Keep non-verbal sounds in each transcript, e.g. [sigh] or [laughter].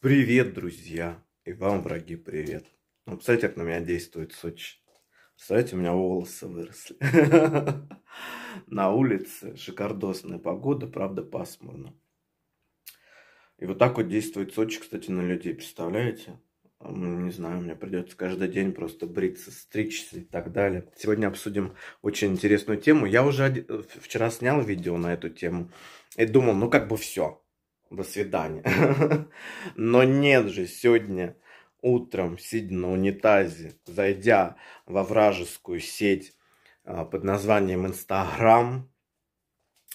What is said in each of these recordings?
Привет, друзья! И вам, враги, привет! Ну, представляете, как на меня действует Сочи? Кстати, у меня волосы выросли. [laughs] На улице шикардосная погода, правда пасмурно. И вот так вот действует Сочи, кстати, на людей, представляете? Не знаю, мне придется каждый день просто бриться, стричься и так далее. Сегодня обсудим очень интересную тему. Я уже вчера снял видео на эту тему и думал, ну как бы все до свидания. [laughs] Но нет же, сегодня утром, сидя на унитазе, зайдя во вражескую сеть а, под названием Инстаграм,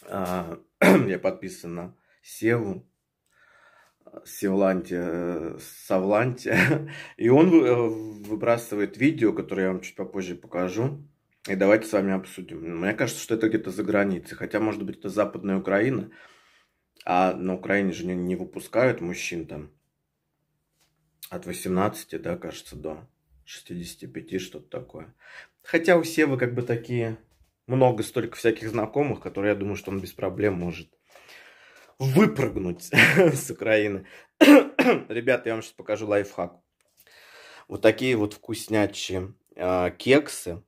а, [clears throat] я подписан на Севу, Севланте, Савланте, [laughs] и он э, выбрасывает видео, которое я вам чуть попозже покажу, и давайте с вами обсудим. Мне кажется, что это где-то за границей, хотя, может быть, это западная Украина, а на Украине же не, не выпускают мужчин там от 18, да, кажется, до 65, что-то такое. Хотя у Севы как бы такие, много столько всяких знакомых, которые, я думаю, что он без проблем может выпрыгнуть [laughs] с Украины. [coughs] Ребята, я вам сейчас покажу лайфхак. Вот такие вот вкуснячие э, кексы,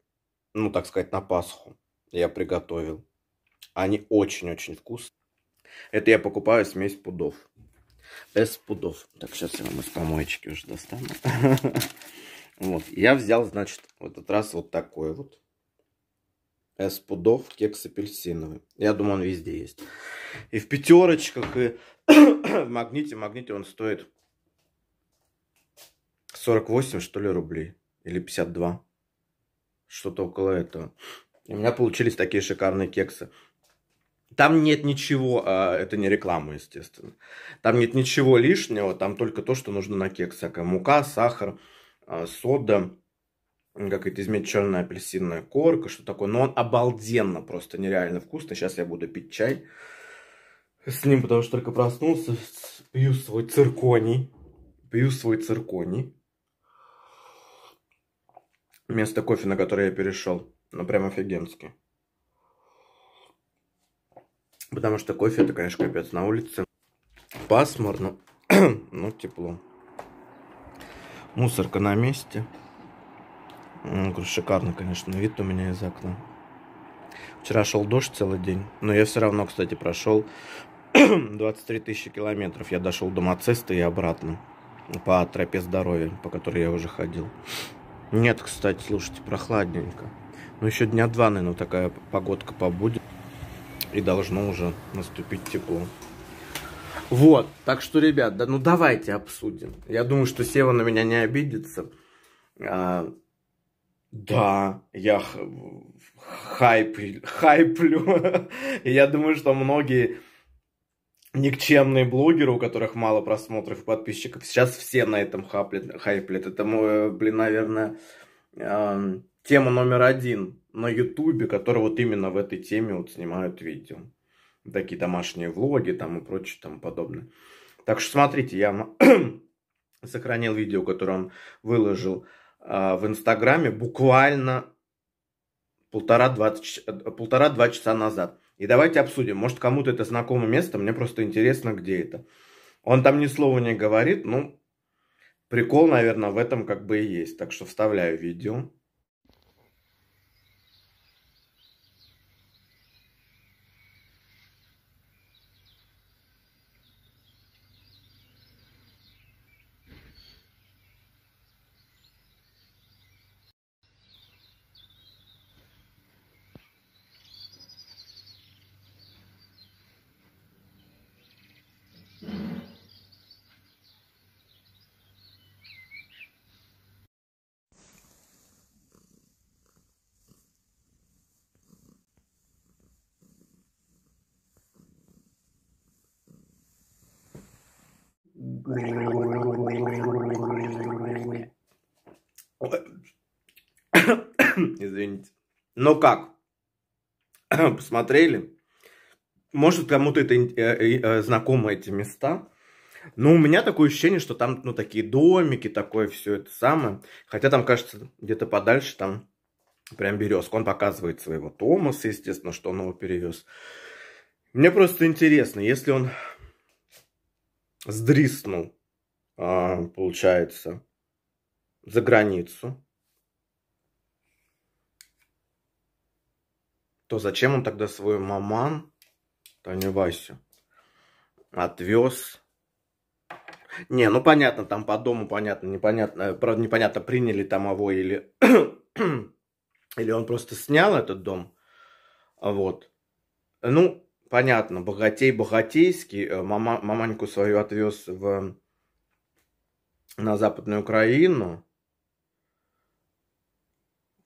ну, так сказать, на Пасху я приготовил. Они очень-очень вкусные. Это я покупаю смесь пудов. С пудов. Так, сейчас я вам из помоечки уже достану. [laughs] Вот, я взял, значит, в этот раз вот такой вот. С пудов кекс апельсиновый. Я думаю, он везде есть. И в пятерочках, и [coughs] в магните. В магните он стоит 48, что ли, рублей. Или 52. Что-то около этого. у меня получились такие шикарные кексы. Там нет ничего, а, это не реклама, естественно. Там нет ничего лишнего, там только то, что нужно на кекс. Всякая мука, сахар, а, сода, какая-то измельченная апельсинная корка, что такое. Но он обалденно просто, нереально вкусно. Сейчас я буду пить чай с ним, потому что только проснулся. Пью свой цирконий. Пью свой цирконий. Вместо кофе, на который я перешел. Ну, прям офигенский потому что кофе это, конечно, капец на улице. Пасмурно, но ну, [clears throat] ну, тепло. Мусорка на месте. Шикарно, конечно, вид у меня из окна. Вчера шел дождь целый день, но я все равно, кстати, прошел 23 [clears throat] тысячи километров. Я дошел до Мацеста и обратно по тропе здоровья, по которой я уже ходил. Нет, кстати, слушайте, прохладненько. Ну, еще дня два, наверное, такая погодка побудет и должно уже наступить тепло. Вот, так что, ребят, да, ну давайте обсудим. Я думаю, что Сева на меня не обидится. А, да, я хайп, хайплю. [laughs] я думаю, что многие никчемные блогеры, у которых мало просмотров и подписчиков, сейчас все на этом хаплят, хайплят. Это, э, блин, наверное... Эм тема номер один на Ютубе, которые вот именно в этой теме вот снимают видео. Такие домашние влоги там и прочее там подобное. Так что смотрите, я [clears throat] сохранил видео, которое он выложил э, в Инстаграме буквально э, полтора-два часа назад. И давайте обсудим. Может, кому-то это знакомое место, мне просто интересно, где это. Он там ни слова не говорит, ну, прикол, наверное, в этом как бы и есть. Так что вставляю видео. [coughs] Извините. Ну как? [coughs] Посмотрели? Может, кому-то это э, э, э, знакомы эти места? Но ну, у меня такое ощущение, что там, ну, такие домики, такое все это самое. Хотя там, кажется, где-то подальше там прям березка. Он показывает своего Томаса, естественно, что он его перевез. Мне просто интересно, если он сдриснул, а, получается, за границу, то зачем он тогда свою маман, Таню Васю, отвез? Не, ну понятно, там по дому понятно, непонятно, э, правда непонятно, приняли там его или... [clears throat] или он просто снял этот дом. А вот. Ну, понятно, богатей богатейский, э, мама, маманьку свою отвез в, на Западную Украину.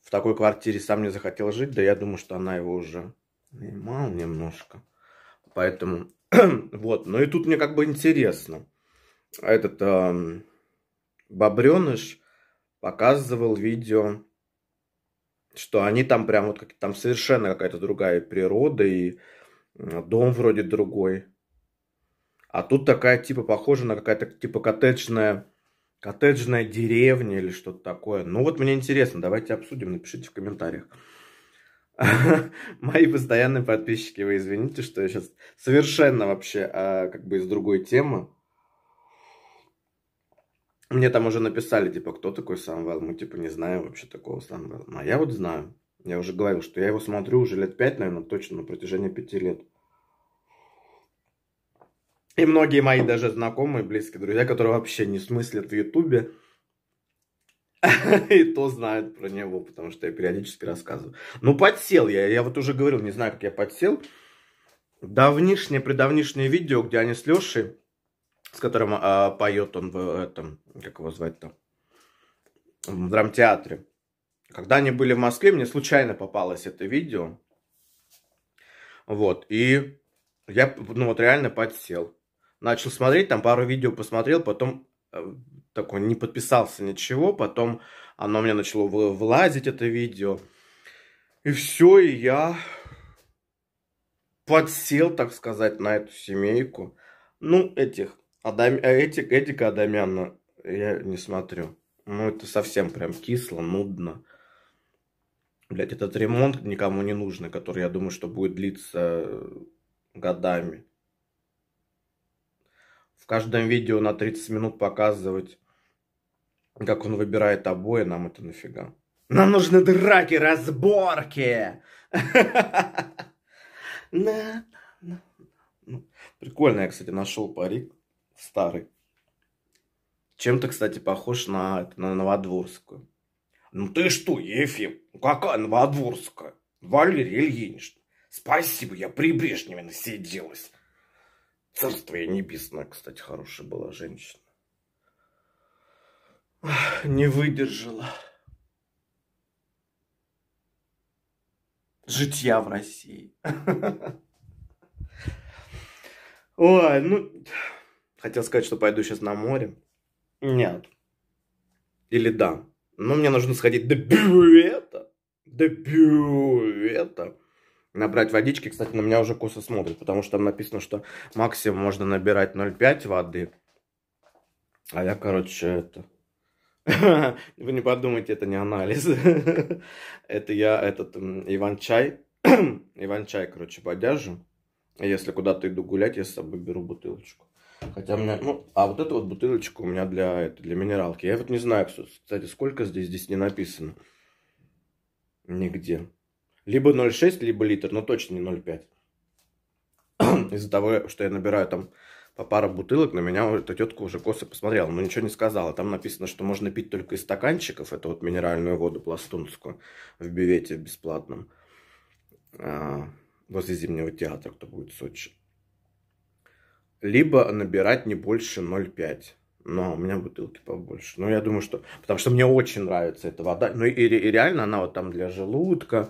В такой квартире сам не захотел жить, да я думаю, что она его уже нанимала немножко. Поэтому [clears throat] вот, ну и тут мне как бы интересно. Этот э, эм, бобреныш показывал видео, что они там прям вот как там совершенно какая-то другая природа и дом вроде другой. А тут такая типа похожа на какая-то типа коттеджная, коттеджная деревня или что-то такое. Ну вот мне интересно, давайте обсудим, напишите в комментариях. [laughs] Мои постоянные подписчики, вы извините, что я сейчас совершенно вообще а, как бы из другой темы. Мне там уже написали, типа, кто такой Самвел? Мы, типа, не знаем вообще такого Самвела. Ну, а я вот знаю. Я уже говорил, что я его смотрю уже лет пять, наверное, точно на протяжении пяти лет. И многие мои даже знакомые, близкие друзья, которые вообще не смыслят в Ютубе, [laughs] и то знают про него, потому что я периодически рассказываю. Ну, подсел я. Я вот уже говорил, не знаю, как я подсел. Давнишнее, предавнишнее видео, где они с Лешей, с которым а, поет он в этом, как его звать там, в драмтеатре. Когда они были в Москве, мне случайно попалось это видео. Вот, и я, ну вот реально подсел. Начал смотреть, там пару видео посмотрел, потом э, такой не подписался ничего, потом оно мне начало вылазить, это видео. И все, и я подсел, так сказать, на эту семейку. Ну, этих, Адам... Э, Этик, Эдика Адамяна я не смотрю. Ну, это совсем прям кисло, нудно блядь, этот ремонт никому не нужный, который, я думаю, что будет длиться э, годами. В каждом видео на 30 минут показывать, как он выбирает обои, нам это нафига. Нам нужны драки, разборки! [laughs] Прикольно, я, кстати, нашел парик старый. Чем-то, кстати, похож на, на Новодворскую. Ну ты что, Ефим, какая Новодворская? Валерия Ильинична, спасибо, я при Брежневе насиделась. Царство я небесное, кстати, хорошая была женщина. Не выдержала. Житья в России. [laughs] Ой, ну... Хотел сказать, что пойду сейчас на море. Нет. Или да. Но мне нужно сходить до бювета. До бювета. Набрать водички. Кстати, на меня уже косо смотрит, потому что там написано, что максимум можно набирать 0,5 воды. А я, короче, это... [laughs] Вы не подумайте, это не анализ. [laughs] это я этот Иван-чай. Иван-чай, [clears throat] короче, подяжу. Если куда-то иду гулять, я с собой беру бутылочку. Хотя у меня, ну, а вот эту вот бутылочку у меня для, это, для минералки. Я вот не знаю, кстати, сколько здесь, здесь не написано. Нигде. Либо 0,6, либо литр, но точно не 0,5. [clears throat] Из-за того, что я набираю там по пару бутылок, на меня эта тетка уже косо посмотрела, но ничего не сказала. Там написано, что можно пить только из стаканчиков, это вот минеральную воду пластунскую в бювете бесплатном. А, возле Зимнего театра, кто будет в Сочи либо набирать не больше 0,5. Но у меня бутылки побольше. Но я думаю, что... Потому что мне очень нравится эта вода. Ну и, и реально она вот там для желудка,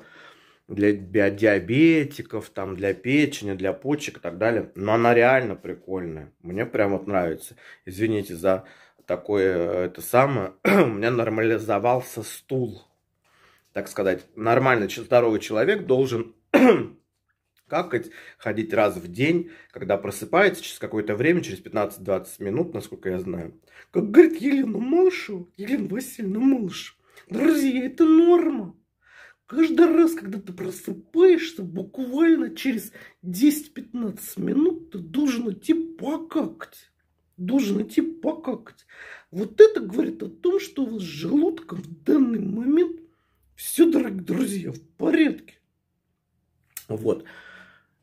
для диабетиков, там для печени, для почек и так далее. Но она реально прикольная. Мне прям вот нравится. Извините за такое э, это самое. [clears throat] у меня нормализовался стул. Так сказать, нормально здоровый человек должен какать, ходить раз в день, когда просыпается через какое-то время, через 15-20 минут, насколько я знаю. Как говорит Елена Малышева, Елена Васильевна Малышева, друзья, это норма. Каждый раз, когда ты просыпаешься, буквально через 10-15 минут ты должен идти покакать. Должен идти покакать. Вот это говорит о том, что у вас с желудком в данный момент все, дорогие друзья, в порядке. Вот.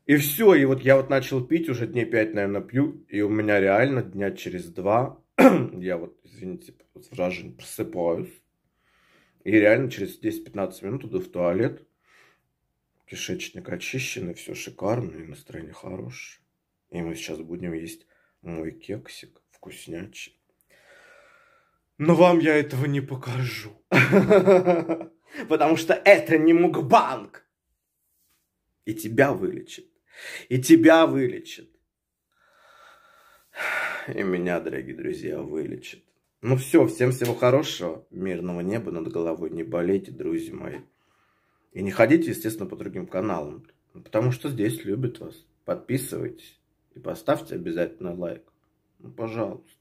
И все, и вот я вот начал пить, уже дней 5, наверное, пью, и у меня реально дня через два, [clears throat] я вот, извините, сразу просыпаюсь, и реально через 10-15 минут иду в туалет, кишечник очищен, и все шикарно, и настроение хорошее. И мы сейчас будем есть мой кексик вкуснячий. Но вам я этого не покажу. [laughs] Потому что это не мукбанг. И тебя вылечит. И тебя вылечит. И меня, дорогие друзья, вылечит. Ну все, всем всего хорошего, мирного неба над головой, не болейте, друзья мои. И не ходите, естественно, по другим каналам, потому что здесь любят вас. Подписывайтесь и поставьте обязательно лайк. Ну, пожалуйста.